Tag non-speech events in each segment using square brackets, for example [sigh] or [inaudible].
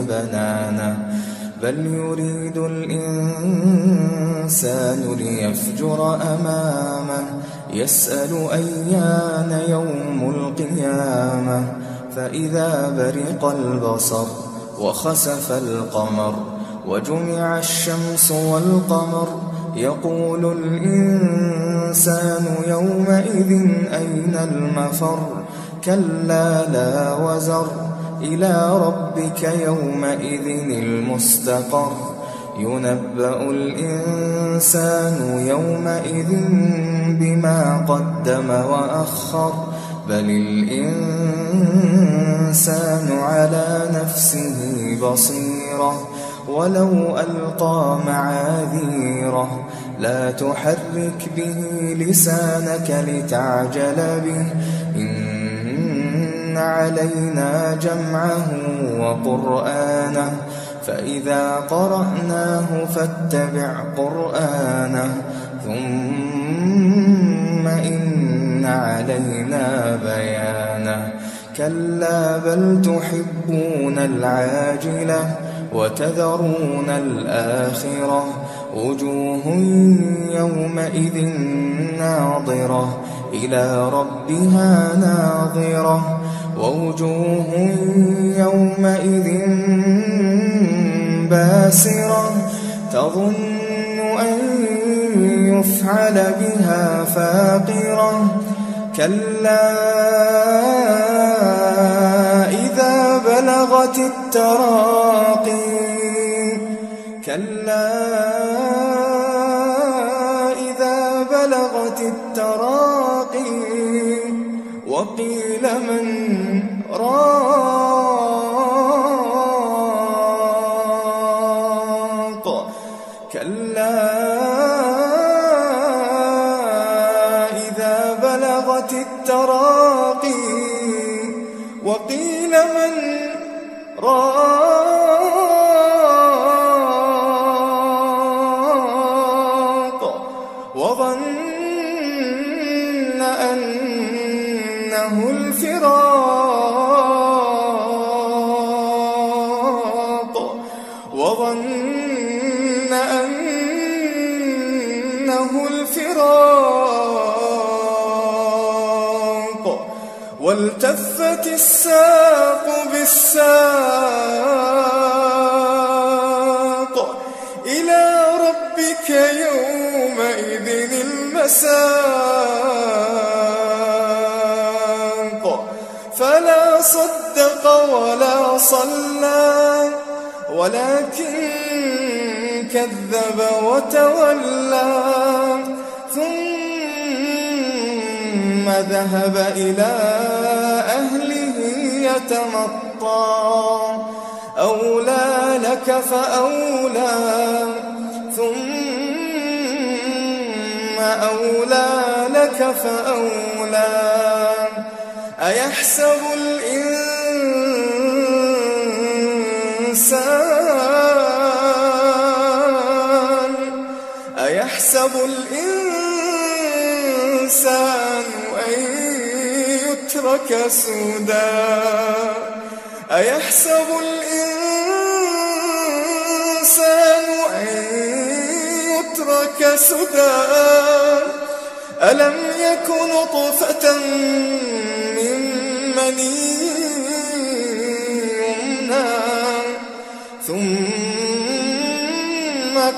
بنانه بل يريد الإنسان ليفجر أمامه يسأل أيان يوم القيامة فإذا برق البصر وخسف القمر وجمع الشمس والقمر يقول الإنسان يومئذ أين المفر كلا لا وزر إلى ربك يومئذ المستقر ينبأ الإنسان يومئذ بما قدم وأخر بل الإنسان على نفسه بصيرة ولو ألقى معاذيره لا تحرك به لسانك لتعجل به إن إن علينا جمعه وقرآنه فإذا قرأناه فاتبع قرآنه ثم إن علينا بيانه كلا بل تحبون العاجلة وتذرون الآخرة وجوه يومئذ ناظرة إلى ربها ناظرة ووجوه يومئذ باسرة تظن أن يفعل بها فاقرة كلا إذا بلغت التراقي كلا إذا بلغت التراقي وقيل من الفراق كلا إذا بلغت التراقي وقيل من راق وظن أنه الفراق الساق بالساق إلى ربك يومئذ المساق فلا صدق ولا صلى ولكن كذب وتولى ثم ذهب إلى يتمطى أولى لك فأولى ثم أولى لك فأولى أيحسب الإنسان أيحسب الإنسان يترك سودا أيحسب الإنسان أن يترك سدى ألم يك نطفة من مني يمنى ثم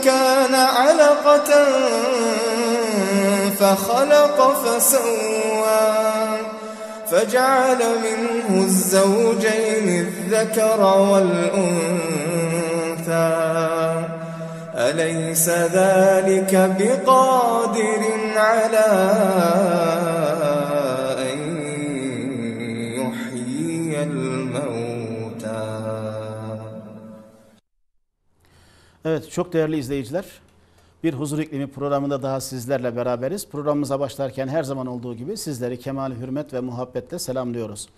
كان علقة فخلق فسوى فجعل منه الزوجين الذكر والأنثى أليس ذلك بقادر على أن يحيي الموتى Evet çok değerli izleyiciler bir huzur iklimi programında daha sizlerle beraberiz. Programımıza başlarken her zaman olduğu gibi sizleri kemal hürmet ve muhabbetle selamlıyoruz.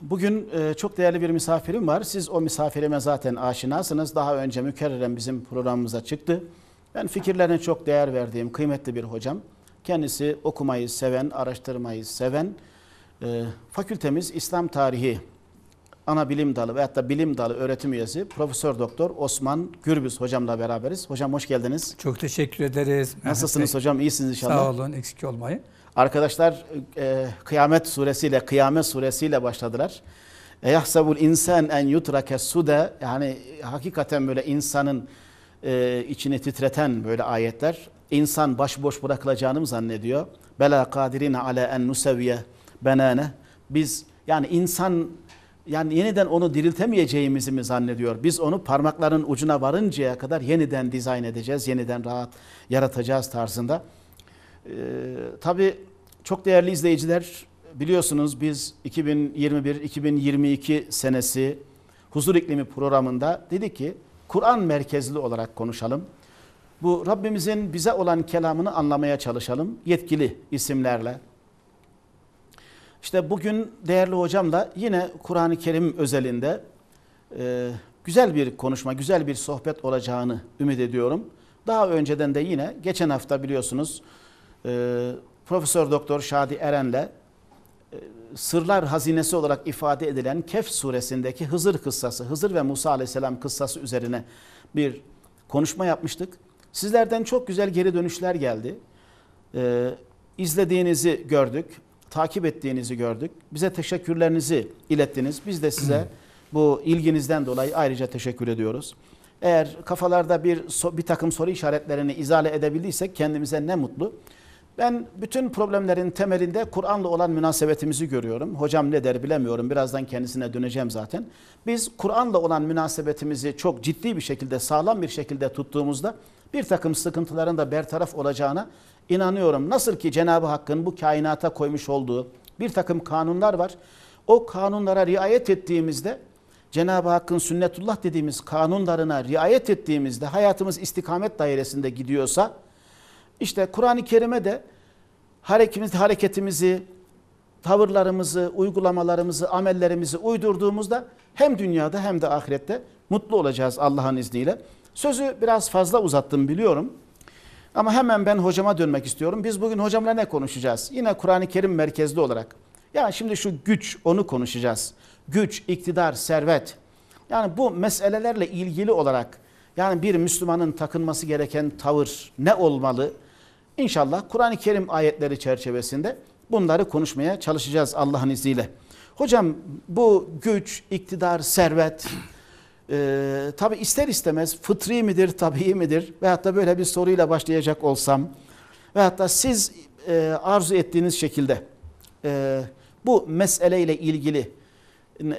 Bugün e, çok değerli bir misafirim var. Siz o misafirime zaten aşinasınız. Daha önce mükerrem bizim programımıza çıktı. Ben fikirlerine çok değer verdiğim kıymetli bir hocam. Kendisi okumayı seven, araştırmayı seven. E, fakültemiz İslam Tarihi ana bilim dalı veyahut da bilim dalı öğretim üyesi Profesör Doktor Osman Gürbüz hocamla beraberiz. Hocam hoş geldiniz. Çok teşekkür ederiz. Nasılsınız hocam? İyisiniz inşallah. Sağ olun, eksik olmayın. Arkadaşlar e, Kıyamet suresiyle, Kıyamet suresiyle başladılar. Yahsabul insan en yutrake sude yani hakikaten böyle insanın e, içini titreten böyle ayetler. İnsan başboş bırakılacağını mı zannediyor? Bela kadirine ale en nusevye benane. Biz yani insan yani yeniden onu diriltemeyeceğimizi mi zannediyor? Biz onu parmakların ucuna varıncaya kadar yeniden dizayn edeceğiz, yeniden rahat yaratacağız tarzında. Ee, tabii çok değerli izleyiciler biliyorsunuz biz 2021-2022 senesi huzur iklimi programında dedi ki Kur'an merkezli olarak konuşalım. Bu Rabbimizin bize olan kelamını anlamaya çalışalım yetkili isimlerle, işte bugün değerli hocamla yine Kur'an-ı Kerim özelinde e, güzel bir konuşma, güzel bir sohbet olacağını ümit ediyorum. Daha önceden de yine geçen hafta biliyorsunuz e, Profesör Doktor Şadi Eren'le e, sırlar hazinesi olarak ifade edilen Kehf suresindeki Hızır kıssası, Hızır ve Musa aleyhisselam kıssası üzerine bir konuşma yapmıştık. Sizlerden çok güzel geri dönüşler geldi. E, izlediğinizi gördük takip ettiğinizi gördük. Bize teşekkürlerinizi ilettiniz. Biz de size [clears throat] bu ilginizden dolayı ayrıca teşekkür ediyoruz. Eğer kafalarda bir bir takım soru işaretlerini izale edebildiysek kendimize ne mutlu. Ben bütün problemlerin temelinde Kur'an'la olan münasebetimizi görüyorum. Hocam ne der bilemiyorum. Birazdan kendisine döneceğim zaten. Biz Kur'an'la olan münasebetimizi çok ciddi bir şekilde, sağlam bir şekilde tuttuğumuzda bir takım sıkıntıların da bertaraf olacağına inanıyorum. Nasıl ki Cenab-ı Hakk'ın bu kainata koymuş olduğu bir takım kanunlar var. O kanunlara riayet ettiğimizde Cenab-ı Hakk'ın sünnetullah dediğimiz kanunlarına riayet ettiğimizde hayatımız istikamet dairesinde gidiyorsa işte Kur'an-ı Kerim'e de hareketimizi, hareketimizi, tavırlarımızı, uygulamalarımızı, amellerimizi uydurduğumuzda hem dünyada hem de ahirette mutlu olacağız Allah'ın izniyle. Sözü biraz fazla uzattım biliyorum. Ama hemen ben hocama dönmek istiyorum. Biz bugün hocamla ne konuşacağız? Yine Kur'an-ı Kerim merkezli olarak. Yani şimdi şu güç onu konuşacağız. Güç, iktidar, servet. Yani bu meselelerle ilgili olarak yani bir Müslümanın takınması gereken tavır ne olmalı? İnşallah Kur'an-ı Kerim ayetleri çerçevesinde bunları konuşmaya çalışacağız Allah'ın izniyle. Hocam bu güç, iktidar, servet ee, tabi ister istemez fıtri midir, tabii midir? Veyahut da böyle bir soruyla başlayacak olsam veyahut da siz e, arzu ettiğiniz şekilde e, bu meseleyle ilgili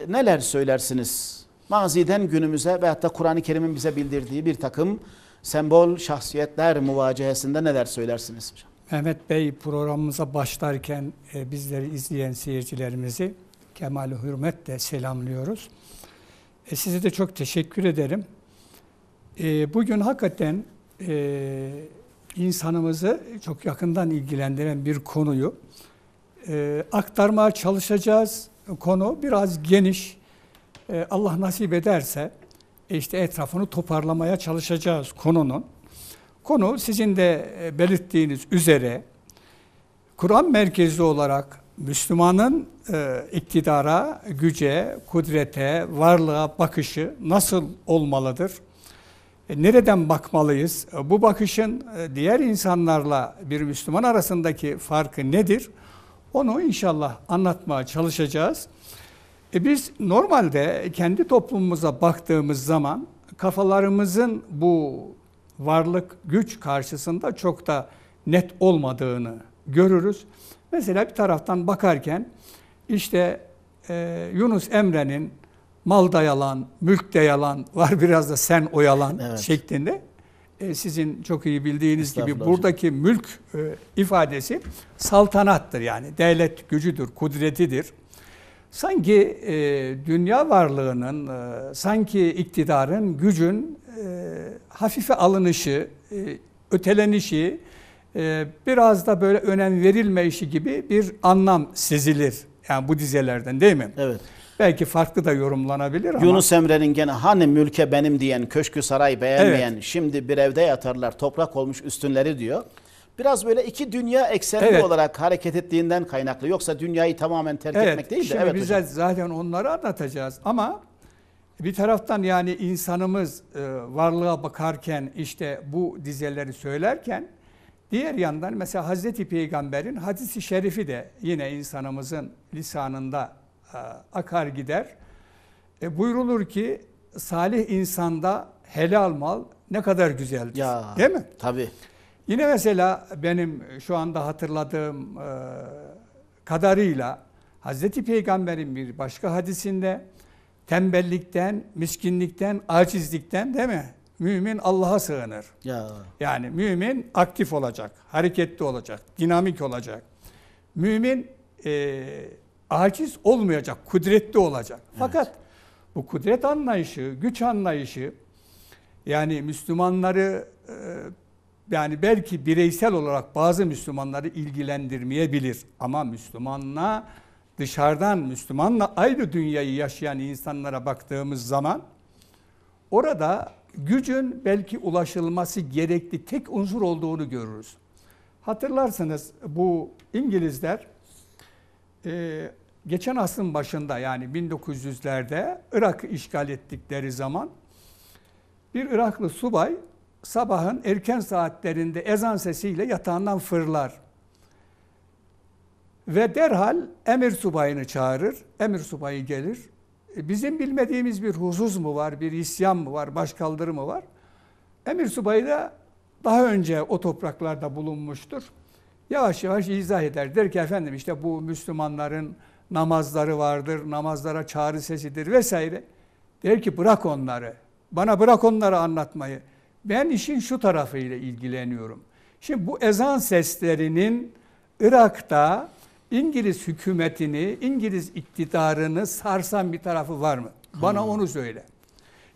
neler söylersiniz? Maziden günümüze veyahut da Kur'an-ı Kerim'in bize bildirdiği bir takım sembol şahsiyetler muvacehesinde neler söylersiniz Mehmet Bey programımıza başlarken e, bizleri izleyen seyircilerimizi kemal hürmetle selamlıyoruz. E, size de çok teşekkür ederim. E, bugün hakikaten e, insanımızı çok yakından ilgilendiren bir konuyu e, aktarmaya çalışacağız. Konu biraz geniş. E, Allah nasip ederse e, işte etrafını toparlamaya çalışacağız konunun. Konu sizin de e, belirttiğiniz üzere Kur'an merkezli olarak Müslümanın e, iktidara, güce, kudrete, varlığa bakışı nasıl olmalıdır? E, nereden bakmalıyız? E, bu bakışın e, diğer insanlarla bir Müslüman arasındaki farkı nedir? Onu inşallah anlatmaya çalışacağız. E, biz normalde kendi toplumumuza baktığımız zaman kafalarımızın bu varlık, güç karşısında çok da net olmadığını görürüz. Mesela bir taraftan bakarken işte e, Yunus Emre'nin malda yalan, mülkte yalan, var biraz da sen oyalan evet. şeklinde e, sizin çok iyi bildiğiniz gibi buradaki mülk e, ifadesi saltanattır yani. Devlet gücüdür, kudretidir. Sanki e, dünya varlığının, e, sanki iktidarın, gücün e, hafife alınışı, e, ötelenişi, ee, biraz da böyle önem verilme işi gibi bir anlam sezilir. Yani bu dizelerden değil mi? Evet. Belki farklı da yorumlanabilir ama. Yunus Emre'nin gene hani mülke benim diyen, köşkü saray beğenmeyen, evet. şimdi bir evde yatarlar, toprak olmuş üstünleri diyor. Biraz böyle iki dünya eksenli evet. olarak hareket ettiğinden kaynaklı. Yoksa dünyayı tamamen terk evet. etmek değil de. Şimdi evet bize hocam. zaten onları anlatacağız ama bir taraftan yani insanımız e, varlığa bakarken işte bu dizeleri söylerken Diğer yandan mesela Hazreti Peygamber'in hadisi şerifi de yine insanımızın lisanında e, akar gider. E, buyrulur ki salih insanda helal mal ne kadar güzeldir. Ya, Değil mi? Tabii. Yine mesela benim şu anda hatırladığım e, kadarıyla Hazreti Peygamber'in bir başka hadisinde tembellikten, miskinlikten, acizlikten değil mi? Mümin Allah'a sığınır. Ya. Yani mümin aktif olacak, hareketli olacak, dinamik olacak. Mümin e, aciz olmayacak, kudretli olacak. Evet. Fakat bu kudret anlayışı, güç anlayışı yani Müslümanları e, yani belki bireysel olarak bazı Müslümanları ilgilendirmeyebilir ama Müslümanla dışarıdan Müslümanla aynı dünyayı yaşayan insanlara baktığımız zaman orada gücün belki ulaşılması gerekli tek unsur olduğunu görürüz. Hatırlarsınız bu İngilizler e, geçen asrın başında yani 1900'lerde Irak'ı işgal ettikleri zaman bir Iraklı subay sabahın erken saatlerinde ezan sesiyle yatağından fırlar. Ve derhal emir subayını çağırır. Emir subayı gelir. E, bizim bilmediğimiz bir huzuz mu var, bir isyan mı var, başkaldırı mı var? Emir subayı da daha önce o topraklarda bulunmuştur. Yavaş yavaş izah eder. Der ki efendim işte bu Müslümanların namazları vardır, namazlara çağrı sesidir vesaire. Der ki bırak onları, bana bırak onları anlatmayı. Ben işin şu tarafıyla ilgileniyorum. Şimdi bu ezan seslerinin Irak'ta İngiliz hükümetini, İngiliz iktidarını sarsan bir tarafı var mı? Bana hmm. onu söyle.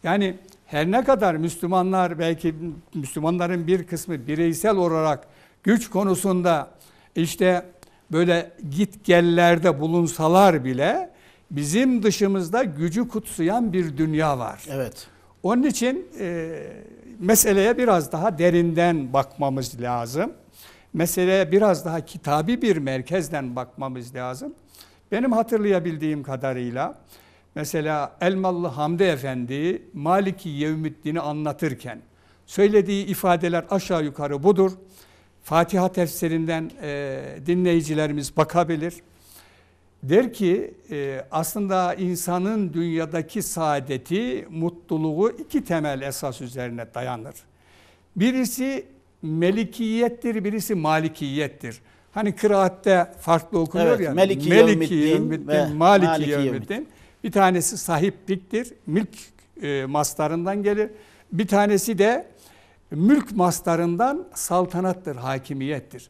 Yani her ne kadar Müslümanlar belki Müslümanların bir kısmı bireysel olarak güç konusunda işte böyle git gellerde bulunsalar bile bizim dışımızda gücü kutsayan bir dünya var. Evet. Onun için e, meseleye biraz daha derinden bakmamız lazım meseleye biraz daha kitabi bir merkezden bakmamız lazım. Benim hatırlayabildiğim kadarıyla mesela Elmalı Hamdi Efendi Maliki Yevmiddin'i anlatırken söylediği ifadeler aşağı yukarı budur. Fatiha tefsirinden e, dinleyicilerimiz bakabilir. Der ki e, aslında insanın dünyadaki saadeti, mutluluğu iki temel esas üzerine dayanır. Birisi melikiyettir, birisi malikiyettir. Hani kıraatte farklı okunuyor evet, ya. Meliki, Meliki Yevmiddin ve Maliki, Yevmiddin. Bir tanesi sahipliktir. Mülk e, mastarından gelir. Bir tanesi de mülk mastarından saltanattır, hakimiyettir.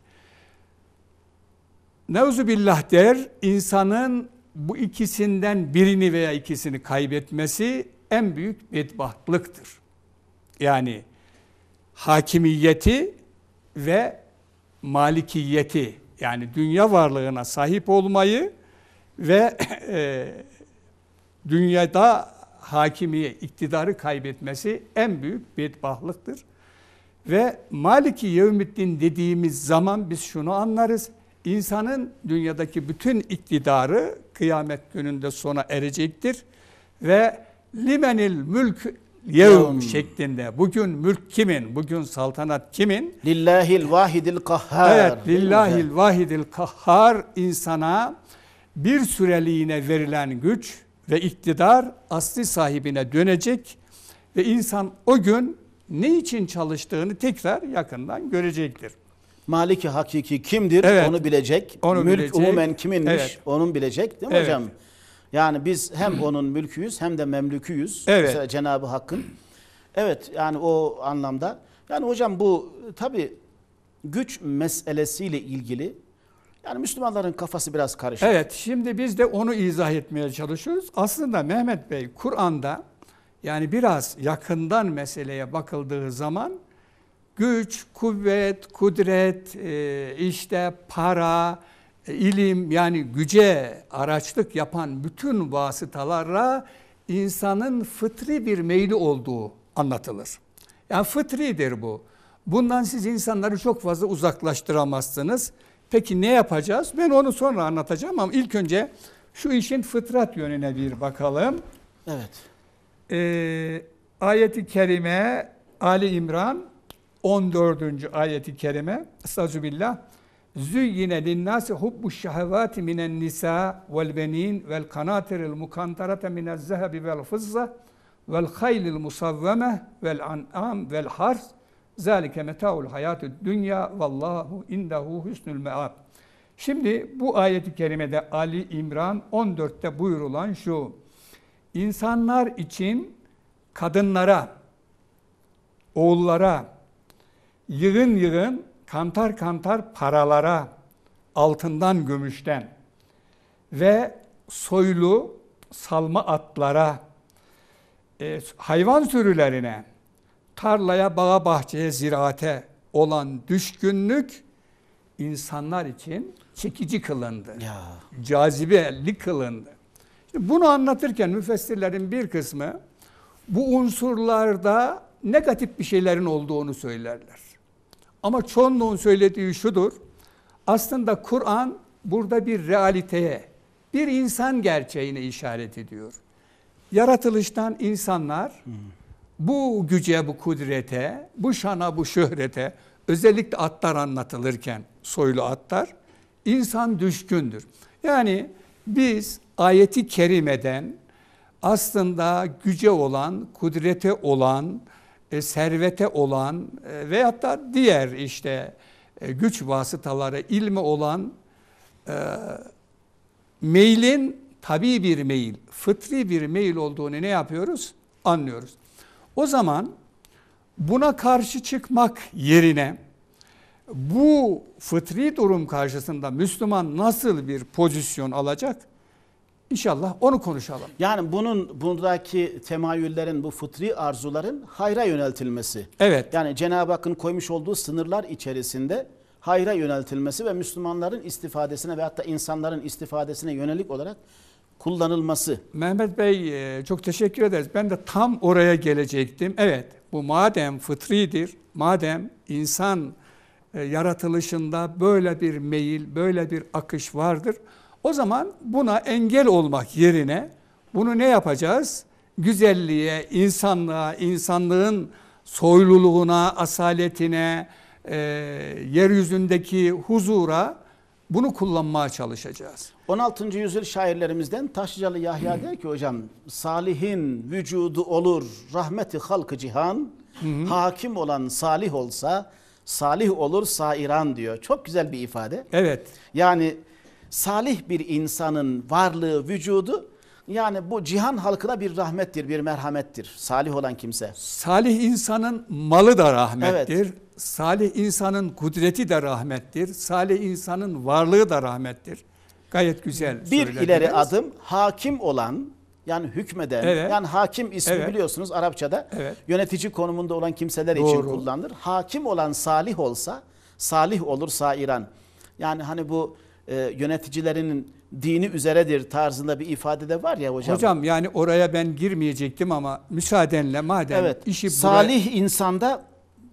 Nevzu billah der, insanın bu ikisinden birini veya ikisini kaybetmesi en büyük bedbahtlıktır. Yani hakimiyeti ve malikiyeti yani dünya varlığına sahip olmayı ve [clears throat] e, dünyada hakimiye, iktidarı kaybetmesi en büyük bedbahtlıktır. Ve Maliki Yevmiddin dediğimiz zaman biz şunu anlarız. İnsanın dünyadaki bütün iktidarı kıyamet gününde sona erecektir. Ve limenil mülk yevm şeklinde. Bugün mülk kimin? Bugün saltanat kimin? Lillahil vahidil kahhar. Evet, lillahil vahidil kahhar insana bir süreliğine verilen güç ve iktidar asli sahibine dönecek ve insan o gün ne için çalıştığını tekrar yakından görecektir. Maliki hakiki kimdir evet. onu bilecek. Onu Mülk bilecek. umumen kiminmiş evet. onun bilecek değil mi evet. hocam? Yani biz hem onun mülküyüz hem de memlüküyüz. Evet. Mesela Cenab-ı Hakk'ın. Evet yani o anlamda. Yani hocam bu tabi güç meselesiyle ilgili yani Müslümanların kafası biraz karışık. Evet şimdi biz de onu izah etmeye çalışıyoruz. Aslında Mehmet Bey Kur'an'da yani biraz yakından meseleye bakıldığı zaman güç, kuvvet, kudret, e, işte para, ilim yani güce araçlık yapan bütün vasıtalara insanın fıtri bir meyli olduğu anlatılır. Yani fıtridir bu. Bundan siz insanları çok fazla uzaklaştıramazsınız. Peki ne yapacağız? Ben onu sonra anlatacağım ama ilk önce şu işin fıtrat yönüne bir bakalım. Evet. Ee, ayeti kerime Ali İmran 14. ayeti kerime Estağfirullah. Züyyine linnâsi hubbu şehevâti minen nisa vel benin vel kanâtiril mukantarate minel zehebi vel fızza vel haylil musavveme vel an'am vel harz. zâlike metâul hayâtü dünya vallahu indahu hüsnül me'ab. Şimdi bu ayeti kerimede Ali İmran 14'te buyurulan şu. İnsanlar için kadınlara, oğullara yığın yığın kantar kantar paralara, altından gümüşten ve soylu salma atlara, e, hayvan sürülerine, tarlaya, bağa, bahçeye, ziraate olan düşkünlük insanlar için çekici kılındı. Ya. Cazibeli kılındı. Şimdi bunu anlatırken müfessirlerin bir kısmı bu unsurlarda negatif bir şeylerin olduğunu söylerler. Ama çoğunluğun söylediği şudur. Aslında Kur'an burada bir realiteye, bir insan gerçeğine işaret ediyor. Yaratılıştan insanlar bu güce, bu kudrete, bu şana, bu şöhrete, özellikle atlar anlatılırken soylu atlar, insan düşkündür. Yani biz ayeti kerimeden aslında güce olan, kudrete olan, e, servete olan e, ve hatta diğer işte e, güç vasıtaları ilmi olan e, meylin tabi bir meyil, fıtri bir meyil olduğunu ne yapıyoruz? Anlıyoruz. O zaman buna karşı çıkmak yerine bu fıtri durum karşısında Müslüman nasıl bir pozisyon alacak? İnşallah onu konuşalım. Yani bunun bundaki temayüllerin, bu fıtri arzuların hayra yöneltilmesi. Evet. Yani Cenab-ı Hakk'ın koymuş olduğu sınırlar içerisinde hayra yöneltilmesi ve Müslümanların istifadesine ve hatta insanların istifadesine yönelik olarak kullanılması. Mehmet Bey e, çok teşekkür ederiz. Ben de tam oraya gelecektim. Evet bu madem fıtridir, madem insan e, yaratılışında böyle bir meyil, böyle bir akış vardır o zaman buna engel olmak yerine bunu ne yapacağız? Güzelliğe, insanlığa, insanlığın soyluluğuna, asaletine, e, yeryüzündeki huzura bunu kullanmaya çalışacağız. 16. yüzyıl şairlerimizden Taşlıcalı Yahya der ki hocam salihin vücudu olur rahmeti halkı cihan hı. hakim olan salih olsa salih olur sairan diyor. Çok güzel bir ifade. Evet. Yani salih bir insanın varlığı, vücudu yani bu cihan halkına bir rahmettir, bir merhamettir. Salih olan kimse. Salih insanın malı da rahmettir. Evet. Salih insanın kudreti de rahmettir. Salih insanın varlığı da rahmettir. Gayet güzel. Bir ileri adım hakim olan yani hükmeden evet. yani hakim ismi evet. biliyorsunuz Arapçada evet. yönetici konumunda olan kimseler Doğru. için kullanılır. Hakim olan salih olsa salih olur sairan. Yani hani bu e, yöneticilerinin dini üzeredir tarzında bir ifade de var ya hocam. Hocam yani oraya ben girmeyecektim ama müsaadenle madem evet, işi salih buraya... insanda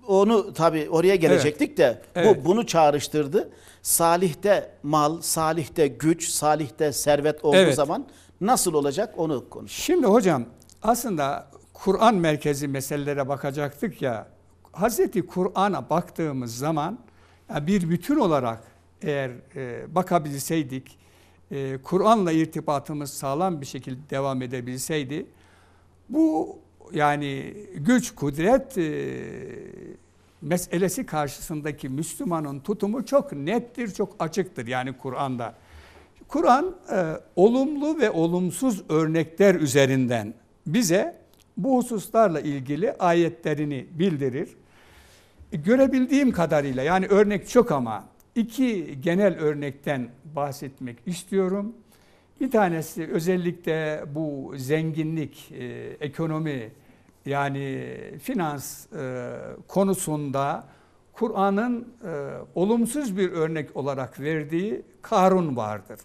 onu tabi oraya gelecektik evet. de bu evet. bunu çağrıştırdı. Salihte mal, salihte güç, salihte servet olduğu evet. zaman nasıl olacak onu konuş. Şimdi hocam aslında Kur'an merkezi meselelere bakacaktık ya. Hazreti Kur'an'a baktığımız zaman bir bütün olarak eğer e, bakabilseydik, e, Kur'an'la irtibatımız sağlam bir şekilde devam edebilseydi, bu yani güç, kudret e, meselesi karşısındaki Müslümanın tutumu çok nettir, çok açıktır yani Kur'an'da. Kur'an e, olumlu ve olumsuz örnekler üzerinden bize bu hususlarla ilgili ayetlerini bildirir. E, görebildiğim kadarıyla yani örnek çok ama iki genel örnekten bahsetmek istiyorum. Bir tanesi özellikle bu zenginlik, e, ekonomi yani finans e, konusunda Kur'an'ın e, olumsuz bir örnek olarak verdiği Karun vardır.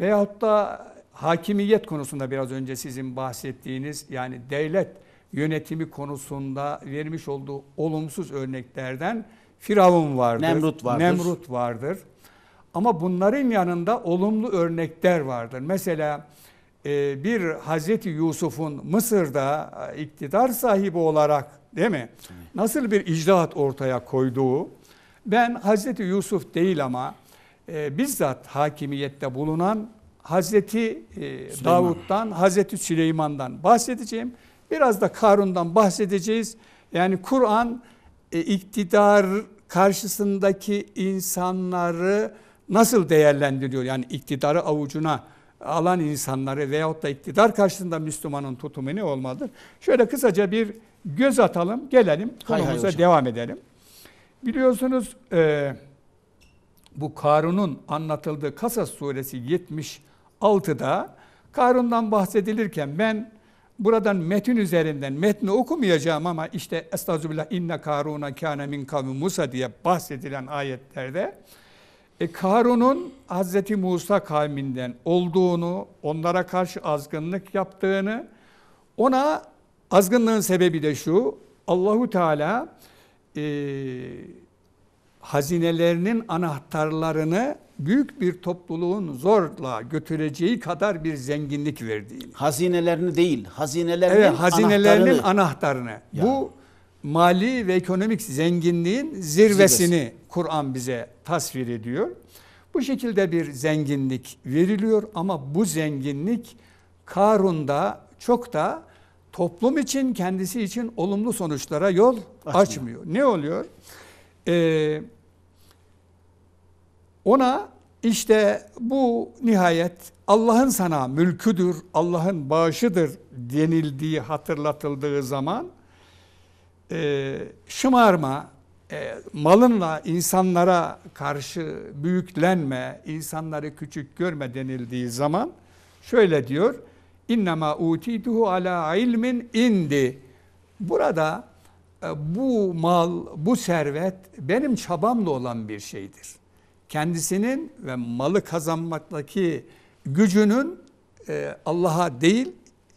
Veyahut da hakimiyet konusunda biraz önce sizin bahsettiğiniz yani devlet yönetimi konusunda vermiş olduğu olumsuz örneklerden Firavun vardır. Nemrut vardır. Nemrut vardır. Ama bunların yanında olumlu örnekler vardır. Mesela e, bir Hazreti Yusuf'un Mısır'da e, iktidar sahibi olarak değil mi? Nasıl bir icraat ortaya koyduğu. Ben Hazreti Yusuf değil ama e, bizzat hakimiyette bulunan Hazreti e, Davud'dan, Hazreti Süleyman'dan bahsedeceğim. Biraz da Karun'dan bahsedeceğiz. Yani Kur'an e, iktidar karşısındaki insanları nasıl değerlendiriyor? Yani iktidarı avucuna alan insanları veyahut da iktidar karşısında Müslümanın tutumu ne olmalıdır? Şöyle kısaca bir göz atalım, gelelim konumuza hay hay devam edelim. Biliyorsunuz e, bu Karun'un anlatıldığı Kasas suresi 76'da Karun'dan bahsedilirken ben Buradan metin üzerinden, metni okumayacağım ama işte Estağfurullah inne karuna kâne min kavmi Musa diye bahsedilen ayetlerde e, Karun'un Hz. Musa kavminden olduğunu, onlara karşı azgınlık yaptığını, ona azgınlığın sebebi de şu, Allahu Teala e, hazinelerinin anahtarlarını büyük bir topluluğun zorla götüreceği kadar bir zenginlik verdiğini. Hazinelerini değil, hazinelerinin evet, hazinelerinin anahtarını. anahtarını. Bu mali ve ekonomik zenginliğin zirvesini Zirvesi. Kur'an bize tasvir ediyor. Bu şekilde bir zenginlik veriliyor ama bu zenginlik Karun'da çok da toplum için kendisi için olumlu sonuçlara yol açmıyor. açmıyor. Ne oluyor? Ee, ona işte bu nihayet Allah'ın sana mülküdür, Allah'ın bağışıdır denildiği, hatırlatıldığı zaman e, şımarma, e, malınla insanlara karşı büyüklenme, insanları küçük görme denildiği zaman şöyle diyor. İnnemâ utîtuhu alâ ilmin indi. Burada e, bu mal, bu servet benim çabamla olan bir şeydir kendisinin ve malı kazanmaktaki gücünün e, Allah'a değil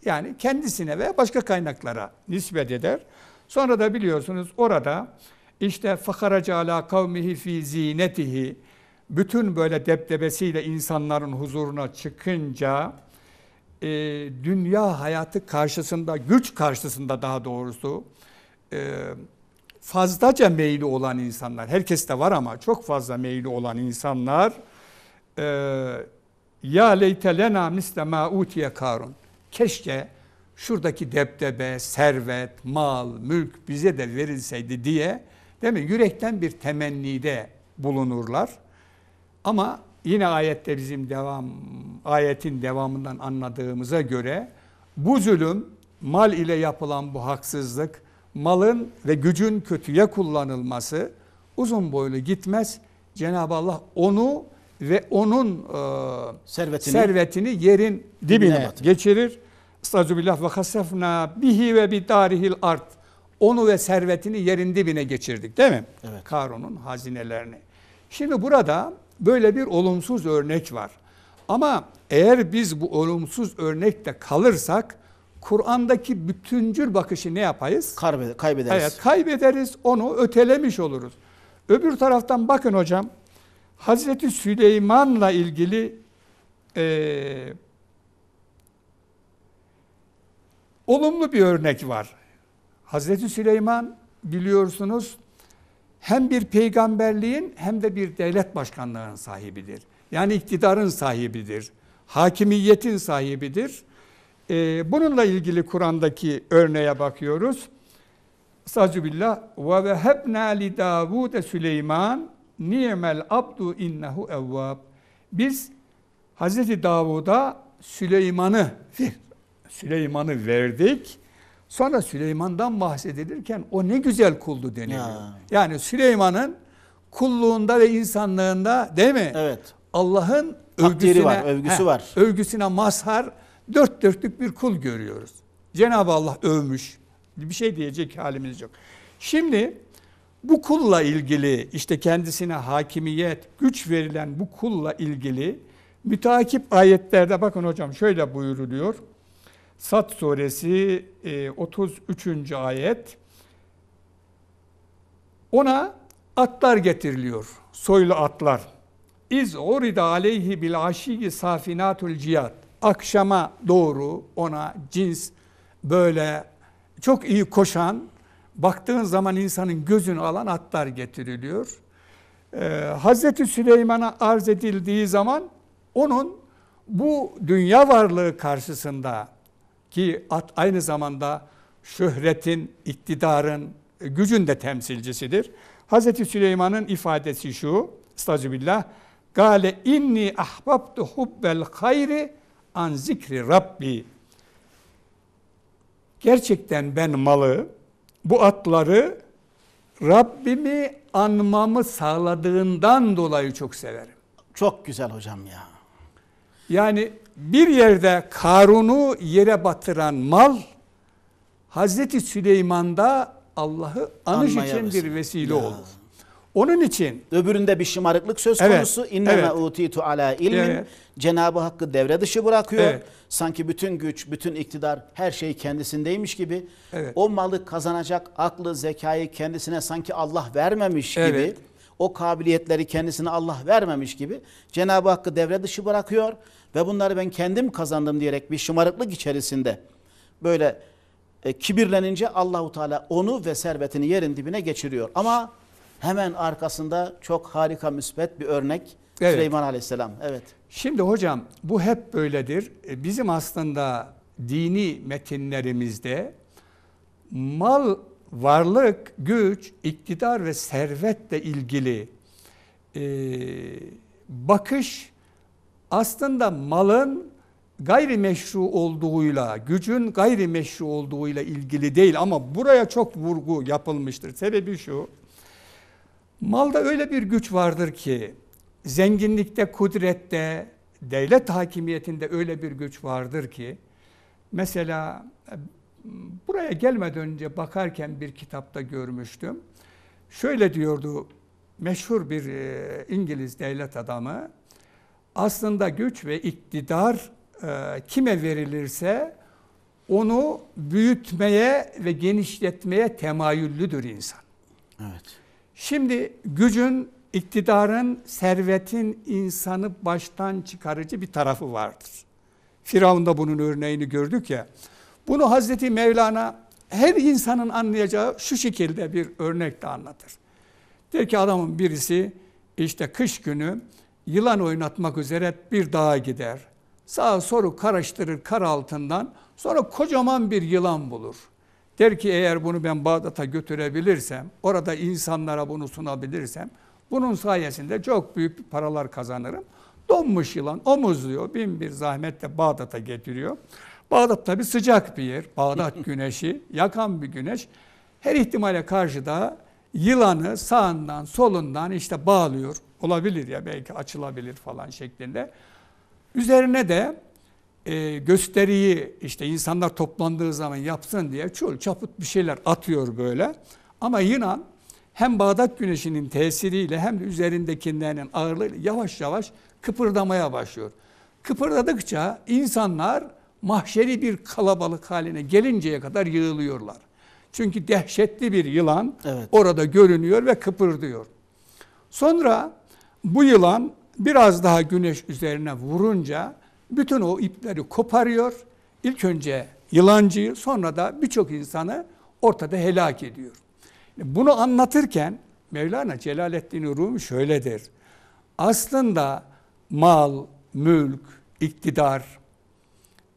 yani kendisine ve başka kaynaklara nispet eder. Sonra da biliyorsunuz orada işte fakaraca ala kavmihi fi zinetihi bütün böyle deptebesiyle insanların huzuruna çıkınca e, dünya hayatı karşısında, güç karşısında daha doğrusu e, fazlaca meyli olan insanlar, herkeste var ama çok fazla meyli olan insanlar e, ya leyte lena misle ma utiye karun. Keşke şuradaki deptebe, servet, mal, mülk bize de verilseydi diye değil mi? Yürekten bir temennide bulunurlar. Ama yine ayette bizim devam ayetin devamından anladığımıza göre bu zulüm, mal ile yapılan bu haksızlık malın ve gücün kötüye kullanılması uzun boylu gitmez. Cenab-ı Allah onu ve onun e, servetini, servetini yerin dibine batır. geçirir. Estağfirullah ve kasefna bihi ve bi darihil art. Onu ve servetini yerin dibine geçirdik değil mi? Evet. Karun'un hazinelerini. Şimdi burada böyle bir olumsuz örnek var. Ama eğer biz bu olumsuz örnekte kalırsak Kur'an'daki bütüncül bakışı ne yapayız? Kaybeder, kaybederiz. Evet, kaybederiz, onu ötelemiş oluruz. Öbür taraftan bakın hocam, Hazreti Süleyman'la ilgili e, olumlu bir örnek var. Hazreti Süleyman biliyorsunuz hem bir peygamberliğin hem de bir devlet başkanlığının sahibidir. Yani iktidarın sahibidir, hakimiyetin sahibidir. E, bununla ilgili Kur'an'daki örneğe bakıyoruz. Estağfirullah. Ve vehebna li Davude Süleyman ni'mel abdu innehu evvab. Biz Hazreti Davud'a Süleyman'ı Süleyman'ı verdik. Sonra Süleyman'dan bahsedilirken o ne güzel kuldu deniliyor. Ya. Yani Süleyman'ın kulluğunda ve insanlığında değil mi? Evet. Allah'ın övgüsüne, var, övgüsü he, var. Övgüsüne mazhar dört dörtlük bir kul görüyoruz. Cenab-ı Allah övmüş. Bir şey diyecek halimiz yok. Şimdi bu kulla ilgili işte kendisine hakimiyet, güç verilen bu kulla ilgili mütakip ayetlerde bakın hocam şöyle buyuruluyor. Sat suresi 33. E, ayet. Ona atlar getiriliyor, soylu atlar. İz orida aleyhi bil aşiyi safinatul ciyat akşama doğru ona cins böyle çok iyi koşan, baktığın zaman insanın gözünü alan atlar getiriliyor. Ee, Hazreti Süleyman'a arz edildiği zaman onun bu dünya varlığı karşısında ki at aynı zamanda şöhretin, iktidarın, e, gücün de temsilcisidir. Hazreti Süleyman'ın ifadesi şu, estağfirullah, Gale inni ahbabtu hubbel hayri an zikri Rabbi. Gerçekten ben malı, bu atları Rabbimi anmamı sağladığından dolayı çok severim. Çok güzel hocam ya. Yani bir yerde Karun'u yere batıran mal Hazreti Süleyman'da Allah'ı anış Anmaya için vesile. bir vesile ya. olur. Onun için öbüründe bir şımarıklık söz konusu. Evet, İnneme evet. utitu ala ilmin. Evet. Cenabı Hakk'ı devre dışı bırakıyor. Evet. Sanki bütün güç, bütün iktidar her şey kendisindeymiş gibi. Evet. O malı kazanacak aklı, zekayı kendisine sanki Allah vermemiş evet. gibi. O kabiliyetleri kendisine Allah vermemiş gibi Cenabı Hakk'ı devre dışı bırakıyor ve bunları ben kendim kazandım diyerek bir şımarıklık içerisinde böyle e, kibirlenince Allahu Teala onu ve servetini yerin dibine geçiriyor. Ama Hemen arkasında çok harika müspet bir örnek evet. Süleyman Aleyhisselam. Evet. Şimdi hocam bu hep böyledir. E, bizim aslında dini metinlerimizde mal, varlık, güç, iktidar ve servetle ilgili e, bakış aslında malın gayrimeşru olduğuyla, gücün gayrimeşru olduğuyla ilgili değil ama buraya çok vurgu yapılmıştır. Sebebi şu, Malda öyle bir güç vardır ki, zenginlikte, kudrette, devlet hakimiyetinde öyle bir güç vardır ki, mesela buraya gelmeden önce bakarken bir kitapta görmüştüm. Şöyle diyordu meşhur bir e, İngiliz devlet adamı, aslında güç ve iktidar e, kime verilirse onu büyütmeye ve genişletmeye temayüllüdür insan. Evet. Şimdi gücün, iktidarın, servetin insanı baştan çıkarıcı bir tarafı vardır. da bunun örneğini gördük ya. Bunu Hazreti Mevlana her insanın anlayacağı şu şekilde bir örnekle anlatır. Der ki adamın birisi işte kış günü yılan oynatmak üzere bir dağa gider. Sağa soru karıştırır kar altından sonra kocaman bir yılan bulur. Der ki eğer bunu ben Bağdat'a götürebilirsem, orada insanlara bunu sunabilirsem, bunun sayesinde çok büyük paralar kazanırım. Donmuş yılan omuzluyor, bin bir zahmetle Bağdat'a getiriyor. Bağdat tabi sıcak bir yer, Bağdat [laughs] güneşi, yakan bir güneş. Her ihtimale karşı da yılanı sağından solundan işte bağlıyor. Olabilir ya belki açılabilir falan şeklinde. Üzerine de e, gösteriyi işte insanlar toplandığı zaman yapsın diye çul çaput bir şeyler atıyor böyle. Ama Yunan hem Bağdat güneşinin tesiriyle hem de üzerindekilerinin ağırlığıyla yavaş yavaş kıpırdamaya başlıyor. Kıpırdadıkça insanlar mahşeri bir kalabalık haline gelinceye kadar yığılıyorlar. Çünkü dehşetli bir yılan evet. orada görünüyor ve kıpırdıyor. Sonra bu yılan biraz daha güneş üzerine vurunca bütün o ipleri koparıyor. İlk önce yılancıyı sonra da birçok insanı ortada helak ediyor. Bunu anlatırken Mevlana Celaleddin Rumi şöyle der. Aslında mal, mülk, iktidar,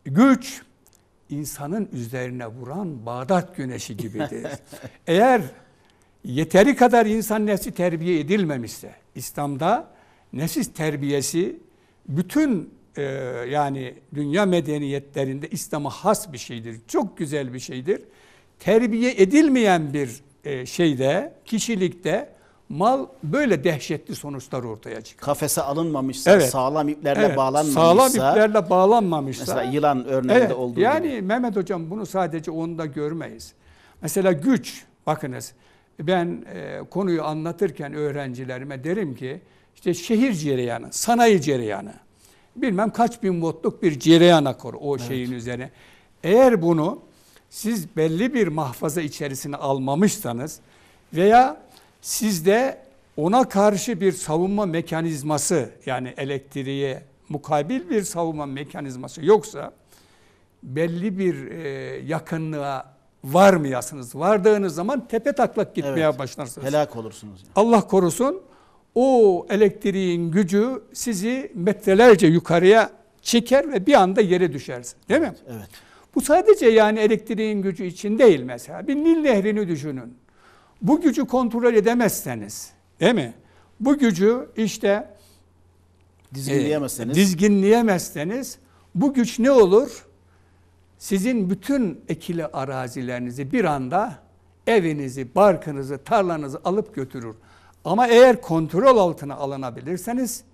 güç insanın üzerine vuran Bağdat güneşi gibidir. [laughs] Eğer yeteri kadar insan nefsi terbiye edilmemişse, İslam'da nefis terbiyesi bütün e, yani dünya medeniyetlerinde İslam'a has bir şeydir. Çok güzel bir şeydir. Terbiye edilmeyen bir e, şeyde, kişilikte mal böyle dehşetli sonuçlar ortaya çıkıyor. Kafese alınmamışsa, evet. sağlam iplerle evet. bağlanmamışsa. Sağlam iplerle bağlanmamışsa. Mesela yılan örneğinde evet. olduğu yani gibi. Yani Mehmet Hocam bunu sadece onda görmeyiz. Mesela güç, bakınız ben e, konuyu anlatırken öğrencilerime derim ki işte şehir cereyanı, sanayi cereyanı bilmem kaç bin voltluk bir cereyan akor o evet. şeyin üzerine. Eğer bunu siz belli bir mahfaza içerisine almamışsanız veya sizde ona karşı bir savunma mekanizması yani elektriğe mukabil bir savunma mekanizması yoksa belli bir e, yakınlığa varmayasınız. Vardığınız zaman tepe taklak gitmeye evet, başlarsınız. Helak olursunuz. Yani. Allah korusun o elektriğin gücü sizi metrelerce yukarıya çeker ve bir anda yere düşersiniz. Değil mi? Evet. Bu sadece yani elektriğin gücü için değil mesela. Bir Nil nehrini düşünün. Bu gücü kontrol edemezseniz, değil mi? Bu gücü işte dizginleyemezseniz, e, dizginleyemezseniz bu güç ne olur? Sizin bütün ekili arazilerinizi bir anda evinizi, barkınızı, tarlanızı alıp götürür. Ama eğer kontrol altına alınabilirseniz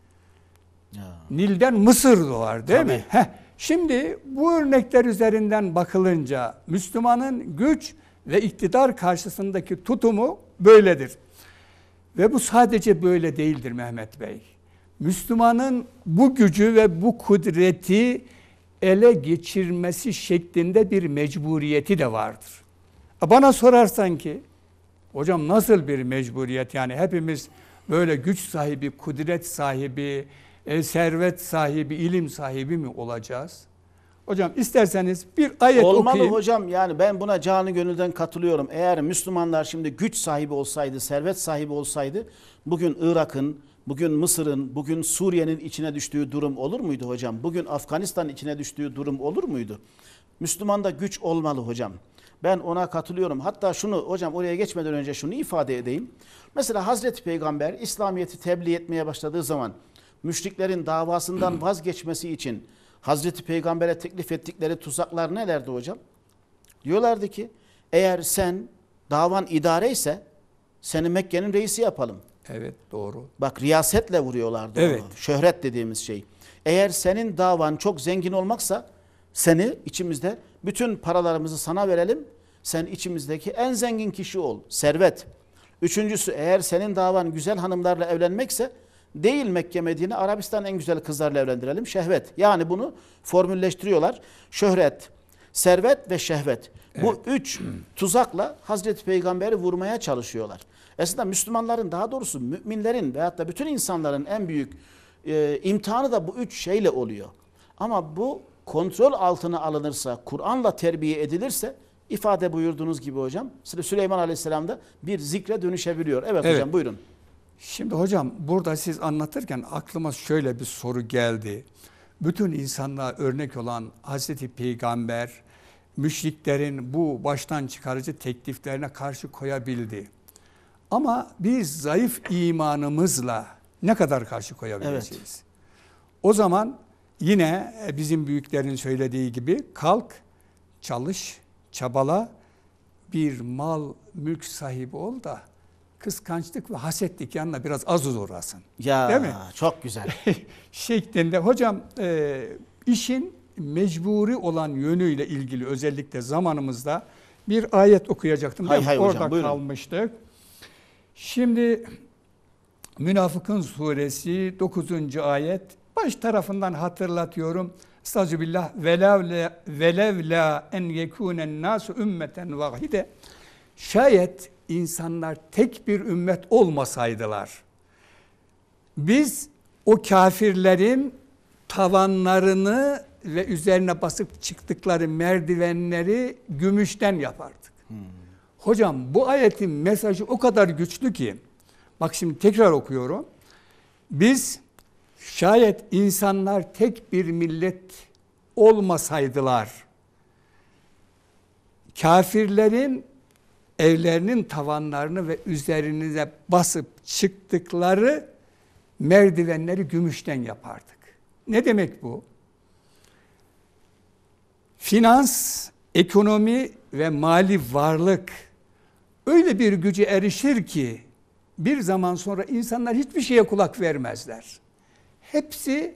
ya. Nil'den Mısır doğar değil Tabii. mi? Heh. Şimdi bu örnekler üzerinden bakılınca Müslümanın güç ve iktidar karşısındaki tutumu böyledir. Ve bu sadece böyle değildir Mehmet Bey. Müslümanın bu gücü ve bu kudreti ele geçirmesi şeklinde bir mecburiyeti de vardır. Bana sorarsan ki Hocam nasıl bir mecburiyet yani hepimiz böyle güç sahibi, kudret sahibi, e, servet sahibi, ilim sahibi mi olacağız? Hocam isterseniz bir ayet Olmalı okuyayım. Olmalı hocam yani ben buna canı gönülden katılıyorum. Eğer Müslümanlar şimdi güç sahibi olsaydı, servet sahibi olsaydı bugün Irak'ın, bugün Mısır'ın, bugün Suriye'nin içine düştüğü durum olur muydu hocam? Bugün Afganistan'ın içine düştüğü durum olur muydu? Müslüman da güç olmalı hocam. Ben ona katılıyorum. Hatta şunu hocam oraya geçmeden önce şunu ifade edeyim. Mesela Hazreti Peygamber İslamiyet'i tebliğ etmeye başladığı zaman müşriklerin davasından [clears throat] vazgeçmesi için Hazreti Peygamber'e teklif ettikleri tuzaklar nelerdi hocam? Diyorlardı ki eğer sen davan idare ise seni Mekke'nin reisi yapalım. Evet doğru. Bak riyasetle vuruyorlardı. Evet. Ona. Şöhret dediğimiz şey. Eğer senin davan çok zengin olmaksa seni içimizde bütün paralarımızı sana verelim. Sen içimizdeki en zengin kişi ol. Servet. Üçüncüsü eğer senin davan güzel hanımlarla evlenmekse değil Mekke Medine Arabistan en güzel kızlarla evlendirelim. Şehvet. Yani bunu formülleştiriyorlar. Şöhret, servet ve şehvet. Evet. Bu üç tuzakla Hazreti Peygamber'i vurmaya çalışıyorlar. Aslında Müslümanların daha doğrusu müminlerin veyahut da bütün insanların en büyük e, imtihanı da bu üç şeyle oluyor. Ama bu kontrol altına alınırsa, Kur'an'la terbiye edilirse ifade buyurduğunuz gibi hocam Süleyman Aleyhisselam da bir zikre dönüşebiliyor. Evet, evet hocam buyurun. Şimdi hocam burada siz anlatırken aklıma şöyle bir soru geldi. Bütün insanlığa örnek olan Hazreti Peygamber müşriklerin bu baştan çıkarıcı tekliflerine karşı koyabildi. Ama biz zayıf imanımızla ne kadar karşı koyabileceğiz? Evet. O zaman yine e, bizim büyüklerin söylediği gibi kalk, çalış, çabala, bir mal, mülk sahibi ol da kıskançlık ve hasetlik yanına biraz az uğrasın. Ya Değil mi? çok güzel. [laughs] Şeklinde hocam e, işin mecburi olan yönüyle ilgili özellikle zamanımızda bir ayet okuyacaktım. Hay, hay Orada hocam, kalmıştık. Şimdi Münafıkın suresi 9. ayet baş tarafından hatırlatıyorum. Estaizu billah velev la en yekûnen nasu ümmeten vahide şayet insanlar tek bir ümmet olmasaydılar biz o kafirlerin tavanlarını ve üzerine basıp çıktıkları merdivenleri gümüşten yapardık. Hmm. Hocam bu ayetin mesajı o kadar güçlü ki bak şimdi tekrar okuyorum. Biz Şayet insanlar tek bir millet olmasaydılar kafirlerin evlerinin tavanlarını ve üzerinize basıp çıktıkları merdivenleri gümüşten yapardık. Ne demek bu? Finans, ekonomi ve mali varlık öyle bir gücü erişir ki bir zaman sonra insanlar hiçbir şeye kulak vermezler. Hepsi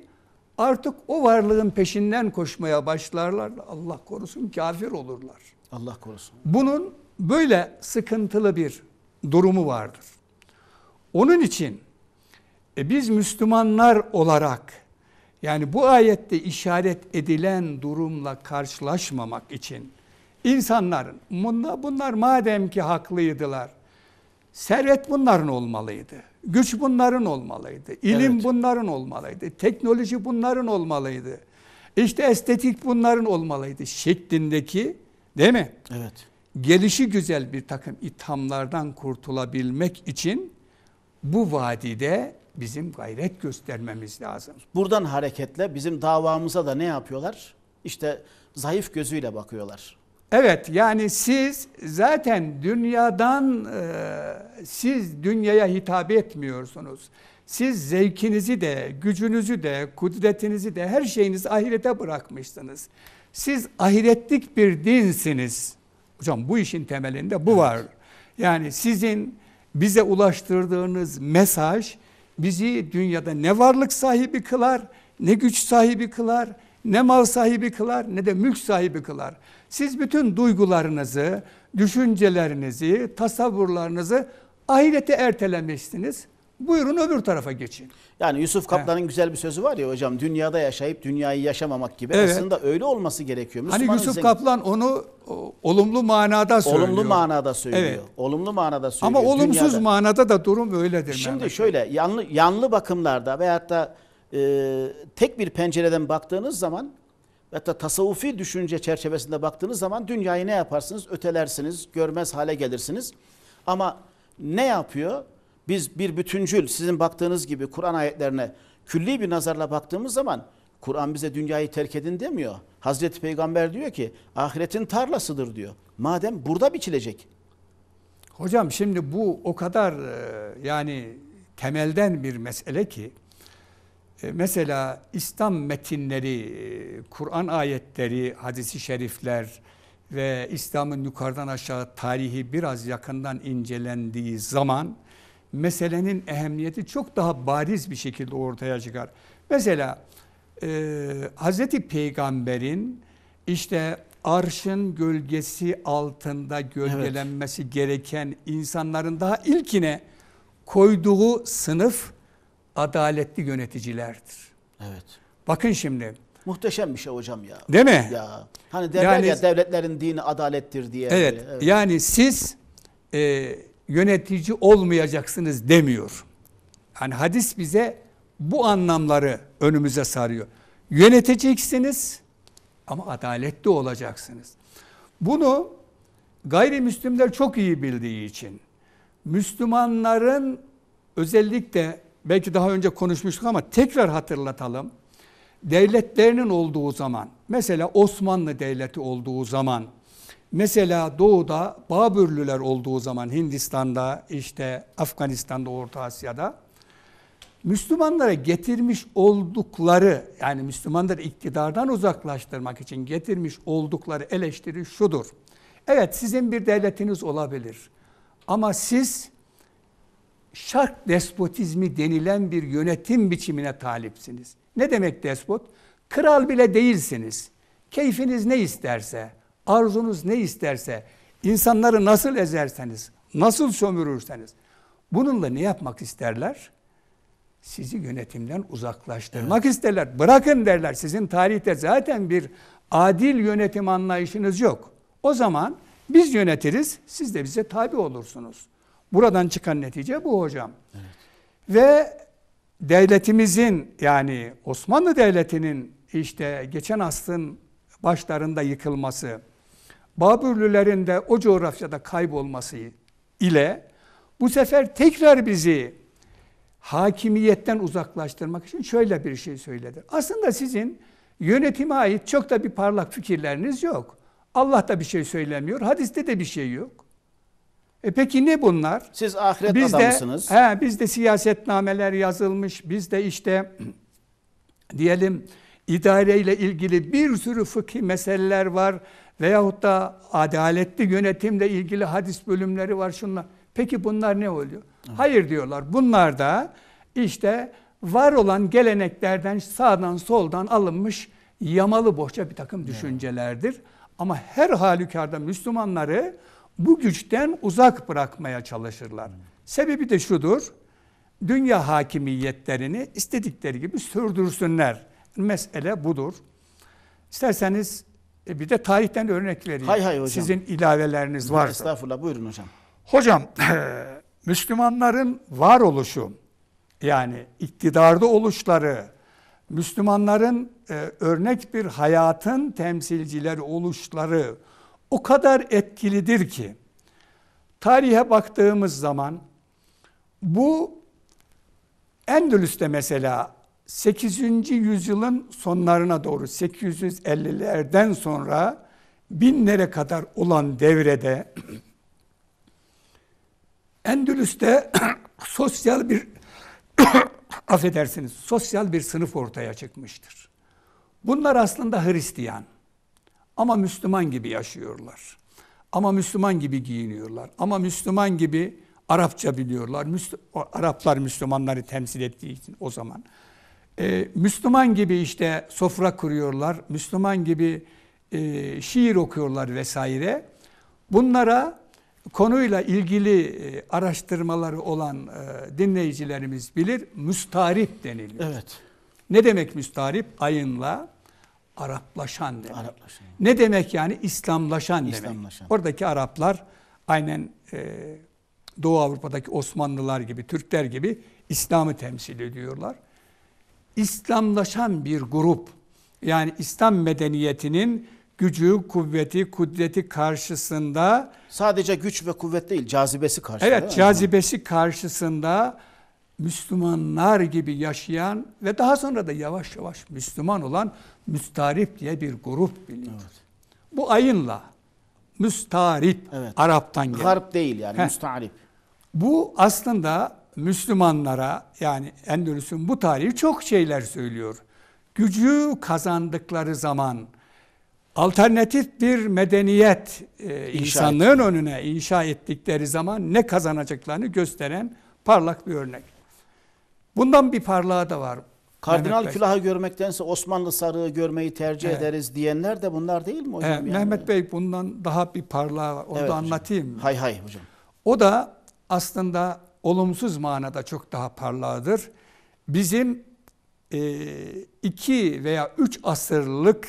artık o varlığın peşinden koşmaya başlarlar. Allah korusun kafir olurlar. Allah korusun. Bunun böyle sıkıntılı bir durumu vardır. Onun için e, biz Müslümanlar olarak yani bu ayette işaret edilen durumla karşılaşmamak için insanların bunlar, bunlar madem ki haklıydılar servet bunların olmalıydı. Güç bunların olmalıydı. İlim evet. bunların olmalıydı. Teknoloji bunların olmalıydı. İşte estetik bunların olmalıydı şeklindeki değil mi? Evet. Gelişi güzel bir takım ithamlardan kurtulabilmek için bu vadide bizim gayret göstermemiz lazım. Buradan hareketle bizim davamıza da ne yapıyorlar? İşte zayıf gözüyle bakıyorlar. Evet yani siz zaten dünyadan e, siz dünyaya hitap etmiyorsunuz. Siz zevkinizi de, gücünüzü de, kudretinizi de her şeyinizi ahirete bırakmışsınız. Siz ahiretlik bir dinsiniz. Hocam bu işin temelinde bu var. Yani sizin bize ulaştırdığınız mesaj bizi dünyada ne varlık sahibi kılar, ne güç sahibi kılar, ne mal sahibi kılar, ne de mülk sahibi kılar. Siz bütün duygularınızı, düşüncelerinizi, tasavvurlarınızı ahirete ertelemişsiniz. Buyurun öbür tarafa geçin. Yani Yusuf Kaplan'ın güzel bir sözü var ya hocam dünyada yaşayıp dünyayı yaşamamak gibi evet. aslında öyle olması gerekiyor. Müslüman hani Yusuf bize... Kaplan onu olumlu manada söylüyor. Olumlu manada söylüyor. Evet. Olumlu manada söylüyor. Ama olumsuz dünyada. manada da durum öyledir. Şimdi Mehmet şöyle yanlı yanlı bakımlarda veyahut da e, tek bir pencereden baktığınız zaman hatta tasavvufi düşünce çerçevesinde baktığınız zaman dünyayı ne yaparsınız? Ötelersiniz, görmez hale gelirsiniz. Ama ne yapıyor? Biz bir bütüncül, sizin baktığınız gibi Kur'an ayetlerine külli bir nazarla baktığımız zaman Kur'an bize dünyayı terk edin demiyor. Hazreti Peygamber diyor ki ahiretin tarlasıdır diyor. Madem burada biçilecek. Hocam şimdi bu o kadar e, yani temelden bir mesele ki e, mesela İslam metinleri, e, Kur'an ayetleri, hadisi şerifler ve İslam'ın yukarıdan aşağı tarihi biraz yakından incelendiği zaman meselenin ehemmiyeti çok daha bariz bir şekilde ortaya çıkar. Mesela e, Hazreti Peygamber'in işte arşın gölgesi altında gölgelenmesi evet. gereken insanların daha ilkine koyduğu sınıf adaletli yöneticilerdir. Evet. Bakın şimdi. Muhteşem bir şey hocam ya. Değil mi? Ya. Hani derler yani, ya devletlerin dini adalettir diye. Evet. evet. Yani siz e, yönetici olmayacaksınız demiyor. Yani hadis bize bu anlamları önümüze sarıyor. Yöneteceksiniz ama adaletli olacaksınız. Bunu gayrimüslimler çok iyi bildiği için Müslümanların özellikle belki daha önce konuşmuştuk ama tekrar hatırlatalım. Devletlerinin olduğu zaman, mesela Osmanlı Devleti olduğu zaman, mesela doğuda Babürlüler olduğu zaman Hindistan'da, işte Afganistan'da, Orta Asya'da Müslümanlara getirmiş oldukları yani Müslümanları iktidardan uzaklaştırmak için getirmiş oldukları eleştiri şudur. Evet sizin bir devletiniz olabilir ama siz şark despotizmi denilen bir yönetim biçimine talipsiniz. Ne demek despot? Kral bile değilsiniz. Keyfiniz ne isterse, arzunuz ne isterse, insanları nasıl ezerseniz, nasıl sömürürseniz. Bununla ne yapmak isterler? Sizi yönetimden uzaklaştırmak evet. isterler. Bırakın derler. Sizin tarihte zaten bir adil yönetim anlayışınız yok. O zaman biz yönetiriz, siz de bize tabi olursunuz. Buradan çıkan netice bu hocam. Evet. Ve devletimizin yani Osmanlı Devleti'nin işte geçen asrın başlarında yıkılması, Babürlülerin de o coğrafyada kaybolması ile bu sefer tekrar bizi hakimiyetten uzaklaştırmak için şöyle bir şey söyledi. Aslında sizin yönetime ait çok da bir parlak fikirleriniz yok. Allah da bir şey söylemiyor, hadiste de bir şey yok. E peki ne bunlar? Siz ahiret biz adamısınız. De, he, biz de siyasetnameler yazılmış, biz de işte [clears throat] diyelim idareyle ilgili bir sürü fıkhi meseleler var veyahut da adaletli yönetimle ilgili hadis bölümleri var şunlar. Peki bunlar ne oluyor? Hayır diyorlar. Bunlar da işte var olan geleneklerden sağdan soldan alınmış yamalı bohça bir takım düşüncelerdir. Ama her halükarda Müslümanları bu güçten uzak bırakmaya çalışırlar. Sebebi de şudur. Dünya hakimiyetlerini istedikleri gibi sürdürsünler. Mesele budur. İsterseniz e, bir de tarihten örnek vereyim. Hay hay hocam. Sizin ilaveleriniz varsa. Estağfurullah buyurun hocam. Hocam [laughs] Müslümanların varoluşu yani iktidarda oluşları, Müslümanların e, örnek bir hayatın temsilcileri oluşları, o kadar etkilidir ki tarihe baktığımız zaman bu Endülüs'te mesela 8. yüzyılın sonlarına doğru 850'lerden sonra binlere kadar olan devrede [clears throat] Endülüs'te [clears throat] sosyal bir [clears throat] affedersiniz sosyal bir sınıf ortaya çıkmıştır. Bunlar aslında Hristiyan. Ama Müslüman gibi yaşıyorlar. Ama Müslüman gibi giyiniyorlar. Ama Müslüman gibi Arapça biliyorlar. Müsl Araplar Müslümanları temsil ettiği için o zaman. Ee, Müslüman gibi işte sofra kuruyorlar. Müslüman gibi e, şiir okuyorlar vesaire. Bunlara konuyla ilgili e, araştırmaları olan e, dinleyicilerimiz bilir. Müstarip deniliyor. Evet. Ne demek müstarip? Ayınla Araplaşan demek. Araplaşan. Ne demek yani? İslamlaşan, İslamlaşan. demek. Oradaki Araplar aynen e, Doğu Avrupa'daki Osmanlılar gibi, Türkler gibi İslam'ı temsil ediyorlar. İslamlaşan bir grup. Yani İslam medeniyetinin gücü, kuvveti, kudreti karşısında sadece güç ve kuvvet değil, cazibesi karşısında. Evet, cazibesi karşısında Müslümanlar gibi yaşayan ve daha sonra da yavaş yavaş Müslüman olan müstarip diye bir grup biliniyor. Evet. Bu ayınla müstarip evet. Arap'tan geliyor. Garp değil yani Heh. müstarip. Bu aslında Müslümanlara yani Endülüs'ün bu tarihi çok şeyler söylüyor. Gücü kazandıkları zaman alternatif bir medeniyet e, insanlığın ettim. önüne inşa ettikleri zaman ne kazanacaklarını gösteren parlak bir örnek. Bundan bir parlağı da var. Kardinal Mehmet külahı Bey. görmektense Osmanlı sarığı görmeyi tercih evet. ederiz diyenler de bunlar değil mi hocam? Evet, yani? Mehmet Bey bundan daha bir parlağı var. Onu evet, da anlatayım. Hocam. Hay hay hocam. O da aslında olumsuz manada çok daha parladır. Bizim e, iki veya üç asırlık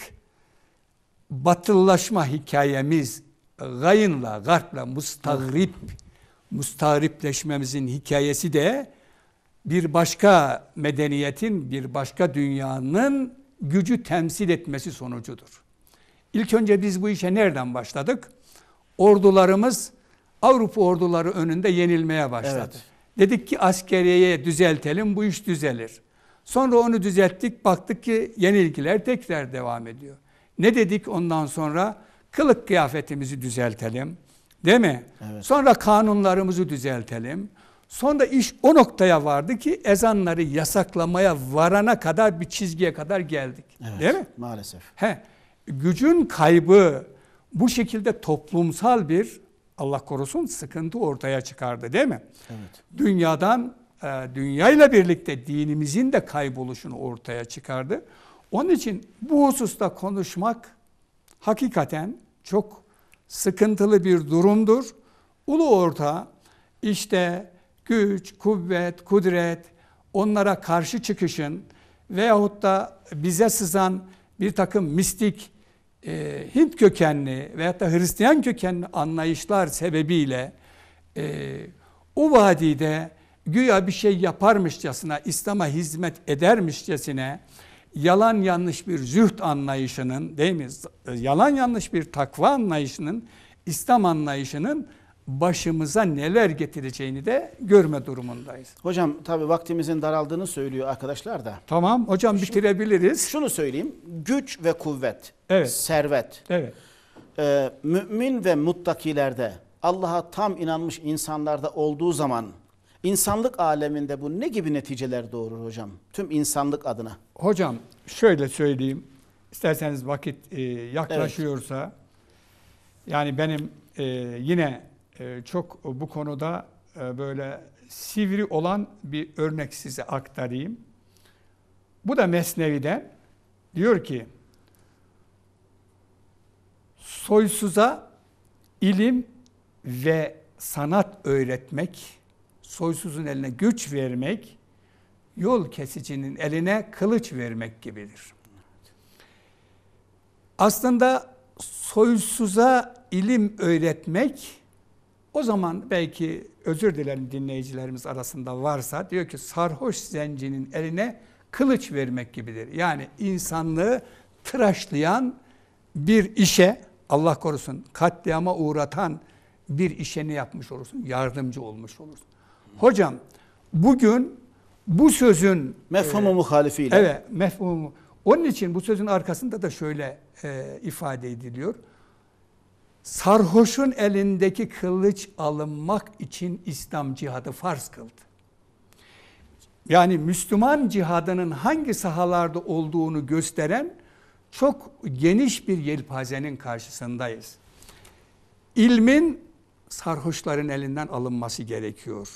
batıllaşma hikayemiz gayınla, garpla, mustarip, mustaripleşmemizin hikayesi de bir başka medeniyetin, bir başka dünyanın gücü temsil etmesi sonucudur. İlk önce biz bu işe nereden başladık? Ordularımız Avrupa orduları önünde yenilmeye başladı. Evet. Dedik ki askeriye düzeltelim bu iş düzelir. Sonra onu düzelttik baktık ki yenilgiler tekrar devam ediyor. Ne dedik ondan sonra? Kılık kıyafetimizi düzeltelim. Değil mi? Evet. Sonra kanunlarımızı düzeltelim. Sonra iş o noktaya vardı ki ezanları yasaklamaya varana kadar bir çizgiye kadar geldik. Evet, Değil mi? Maalesef. He. Gücün kaybı bu şekilde toplumsal bir Allah korusun sıkıntı ortaya çıkardı değil mi? Evet. Dünyadan e, dünyayla birlikte dinimizin de kayboluşunu ortaya çıkardı. Onun için bu hususta konuşmak hakikaten çok sıkıntılı bir durumdur. Ulu orta işte güç, kuvvet, kudret, onlara karşı çıkışın veyahut da bize sızan bir takım mistik e, Hint kökenli veyahut da Hristiyan kökenli anlayışlar sebebiyle e, o vadide güya bir şey yaparmışçasına, İslam'a hizmet edermişçesine yalan yanlış bir züht anlayışının değil mi? E, yalan yanlış bir takva anlayışının, İslam anlayışının başımıza neler getireceğini de görme durumundayız. Hocam tabii vaktimizin daraldığını söylüyor arkadaşlar da. Tamam hocam Şimdi, bitirebiliriz. Şunu söyleyeyim. Güç ve kuvvet, evet. servet. Evet. E, mümin ve muttakilerde Allah'a tam inanmış insanlarda olduğu zaman insanlık aleminde bu ne gibi neticeler doğurur hocam? Tüm insanlık adına. Hocam şöyle söyleyeyim. İsterseniz vakit e, yaklaşıyorsa evet. yani benim e, yine ee, çok bu konuda e, böyle sivri olan bir örnek size aktarayım. Bu da Mesnevi'den diyor ki soysuza ilim ve sanat öğretmek, soysuzun eline güç vermek, yol kesicinin eline kılıç vermek gibidir. Aslında soysuza ilim öğretmek o zaman belki özür dilerim dinleyicilerimiz arasında varsa diyor ki sarhoş zencinin eline kılıç vermek gibidir. Yani insanlığı tıraşlayan bir işe Allah korusun katliama uğratan bir işeni yapmış olursun. Yardımcı olmuş olursun. Hocam bugün bu sözün mefhumu e, muhalifiyle. Evet, mefhumu. Onun için bu sözün arkasında da şöyle e, ifade ediliyor sarhoşun elindeki kılıç alınmak için İslam cihadı farz kıldı. Yani Müslüman cihadının hangi sahalarda olduğunu gösteren çok geniş bir yelpazenin karşısındayız. İlmin sarhoşların elinden alınması gerekiyor.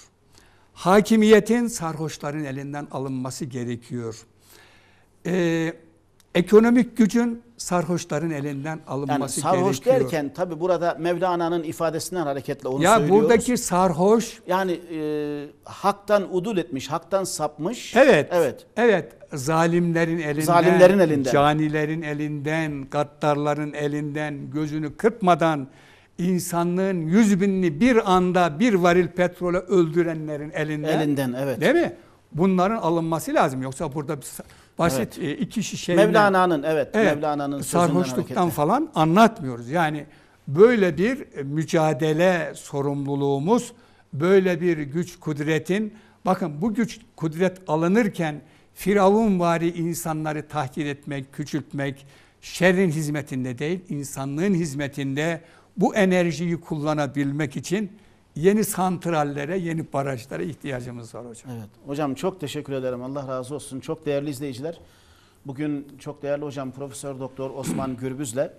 Hakimiyetin sarhoşların elinden alınması gerekiyor. Ee, ekonomik gücün sarhoşların elinden alınması yani sarhoş gerekiyor. Sarhoş derken tabi burada Mevlana'nın ifadesinden hareketle onu ya söylüyoruz. Ya buradaki sarhoş yani e, haktan udul etmiş, haktan sapmış. Evet. Evet. Evet. Zalimlerin elinden, zalimlerin elinden, canilerin elinden, gaddarların elinden gözünü kırpmadan insanlığın yüz binini bir anda bir varil petrole öldürenlerin elinden. Elinden evet. Değil mi? bunların alınması lazım. Yoksa burada basit evet. E, iki şişeyle Mevlana'nın evet, evet Mevlana'nın sarhoşluktan falan anlatmıyoruz. Yani böyle bir e, mücadele sorumluluğumuz, böyle bir güç kudretin bakın bu güç kudret alınırken Firavun vari insanları tahkir etmek, küçültmek, şerrin hizmetinde değil, insanlığın hizmetinde bu enerjiyi kullanabilmek için yeni santrallere, yeni barajlara ihtiyacımız var hocam. Evet. Hocam çok teşekkür ederim. Allah razı olsun. Çok değerli izleyiciler. Bugün çok değerli hocam Profesör Doktor Osman [clears throat] Gürbüz'le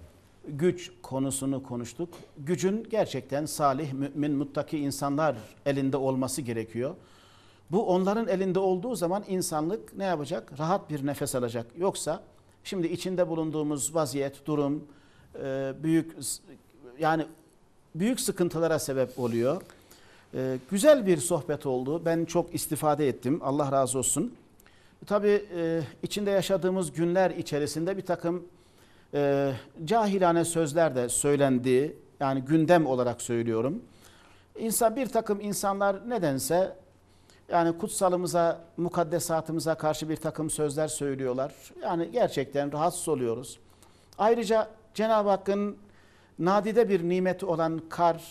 güç konusunu konuştuk. Gücün gerçekten salih, mümin, muttaki insanlar elinde olması gerekiyor. Bu onların elinde olduğu zaman insanlık ne yapacak? Rahat bir nefes alacak. Yoksa şimdi içinde bulunduğumuz vaziyet, durum, e, büyük yani büyük sıkıntılara sebep oluyor. Ee, güzel bir sohbet oldu. Ben çok istifade ettim. Allah razı olsun. Tabii e, içinde yaşadığımız günler içerisinde bir takım e, cahilane sözler de söylendi. Yani gündem olarak söylüyorum. İnsan bir takım insanlar nedense yani kutsalımıza, mukaddesatımıza karşı bir takım sözler söylüyorlar. Yani gerçekten rahatsız oluyoruz. Ayrıca Cenab-ı Hakk'ın nadide bir nimet olan kar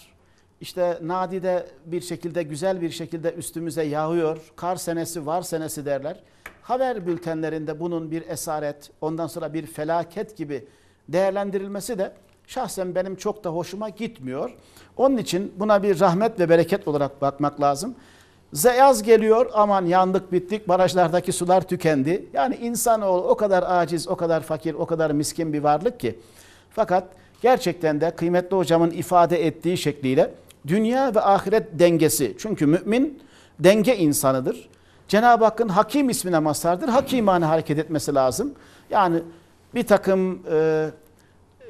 işte nadide bir şekilde güzel bir şekilde üstümüze yağıyor. Kar senesi var senesi derler. Haber bültenlerinde bunun bir esaret ondan sonra bir felaket gibi değerlendirilmesi de şahsen benim çok da hoşuma gitmiyor. Onun için buna bir rahmet ve bereket olarak bakmak lazım. Yaz geliyor aman yandık bittik barajlardaki sular tükendi. Yani insanoğlu o kadar aciz o kadar fakir o kadar miskin bir varlık ki. Fakat gerçekten de kıymetli hocamın ifade ettiği şekliyle dünya ve ahiret dengesi. Çünkü mümin denge insanıdır. Cenab-ı Hakk'ın hakim ismine masardır. Hakimane hareket etmesi lazım. Yani bir takım e,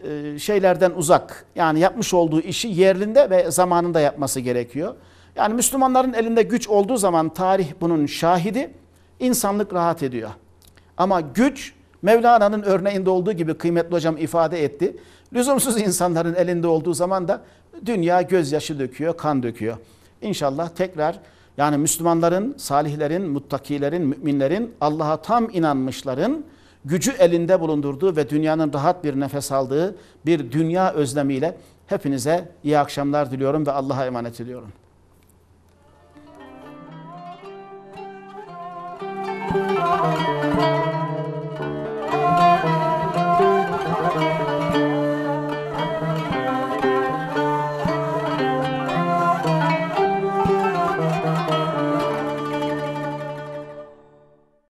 e şeylerden uzak. Yani yapmış olduğu işi yerinde ve zamanında yapması gerekiyor. Yani Müslümanların elinde güç olduğu zaman tarih bunun şahidi. İnsanlık rahat ediyor. Ama güç Mevlana'nın örneğinde olduğu gibi kıymetli hocam ifade etti. Lüzumsuz insanların elinde olduğu zaman da dünya gözyaşı döküyor, kan döküyor. İnşallah tekrar yani Müslümanların, salihlerin, muttakilerin, müminlerin, Allah'a tam inanmışların gücü elinde bulundurduğu ve dünyanın rahat bir nefes aldığı bir dünya özlemiyle hepinize iyi akşamlar diliyorum ve Allah'a emanet ediyorum. Thank